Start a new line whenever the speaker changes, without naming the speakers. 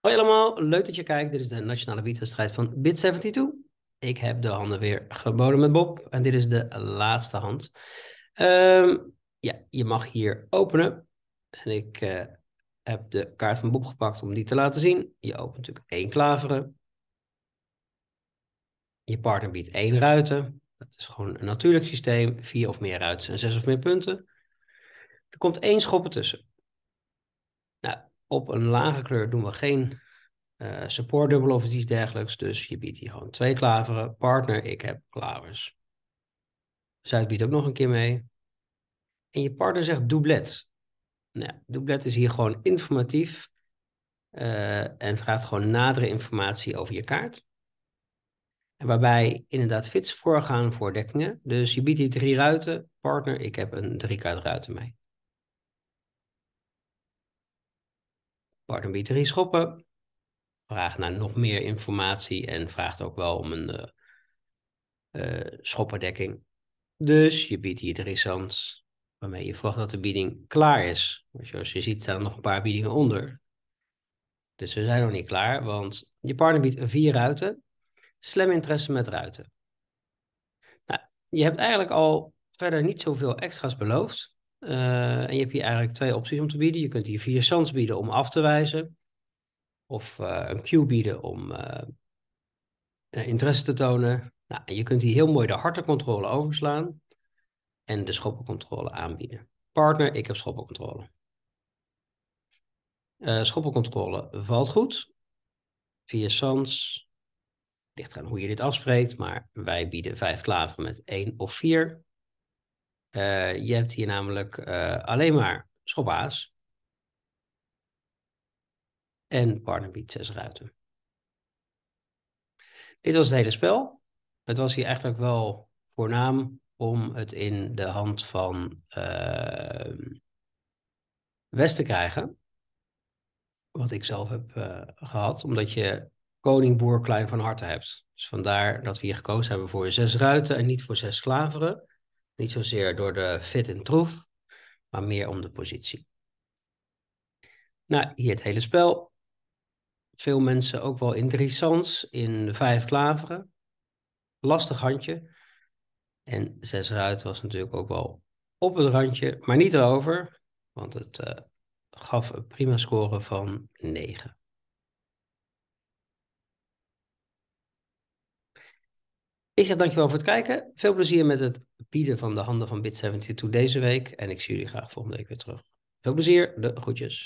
Hoi allemaal, leuk dat je kijkt. Dit is de nationale biedwedstrijd van Bit72. Ik heb de handen weer geboden met Bob en dit is de laatste hand. Um, ja, je mag hier openen. En ik eh, heb de kaart van Bob gepakt om die te laten zien. Je opent natuurlijk één klaveren. Je partner biedt één ruiten. Dat is gewoon een natuurlijk systeem. Vier of meer ruiten en zes of meer punten. Er komt één schoppen tussen. Nou, op een lage kleur doen we geen eh, supportdubbel support dubbel of iets dergelijks. Dus je biedt hier gewoon twee klaveren. Partner, ik heb klavers. Zuid biedt ook nog een keer mee. En je partner zegt doublet. Nou, doublet is hier gewoon informatief. Eh, en vraagt gewoon nadere informatie over je kaart. En waarbij inderdaad fits voorgaan voor dekkingen. Dus je biedt hier drie ruiten. Partner, ik heb een drie kaart ruiten mee. biedt drie schoppen. Vraagt naar nog meer informatie en vraagt ook wel om een uh, eh, eh, schoppendekking. Dus je biedt hier drie zands, waarmee je vraagt dat de bieding klaar is. Maar zoals je ziet staan er nog een paar biedingen onder. Dus ze zijn nog niet klaar, want je partner biedt vier ruiten. Slam interesse met ruiten. Nou, je hebt eigenlijk al verder niet zoveel extra's beloofd. Eh, en je hebt hier eigenlijk twee opties om te bieden. Je kunt hier vier sans bieden om af te wijzen. Of eh, een queue bieden om eh, interesse te tonen. Nou, je kunt hier heel mooi de hartencontrole overslaan. En de schoppencontrole aanbieden. Partner, ik heb schoppencontrole. schoppencontrole valt goed. Via sans. Ligt eraan hoe je dit afspreekt. Maar wij bieden vijf klaveren met één of vier. Eh, je hebt hier namelijk eh, alleen maar Schopaas. en partnerbiet zes ruiten. Dit was het hele spel. Het was hier eigenlijk wel voornaam om het in de hand van uh, ehm, West te krijgen. Wat ik zelf heb eh, gehad, omdat je koning, boer, klein van harte hebt. Dus vandaar dat we hier gekozen hebben voor zes ruiten en niet voor zes klaveren. Niet zozeer door de fit en troef, maar meer om de positie. Nou, hier het hele spel. Veel mensen ook wel interessants in de vijf klaveren. Lastig handje. En zes ruiten was natuurlijk ook wel op het randje, maar niet erover. Want het eh, gaf een prima score van 9. Ik zeg dankjewel voor het kijken. Veel plezier met het Pieden van de handen van Bit72 deze week. En ik zie jullie graag volgende week weer terug. Veel plezier, de groetjes.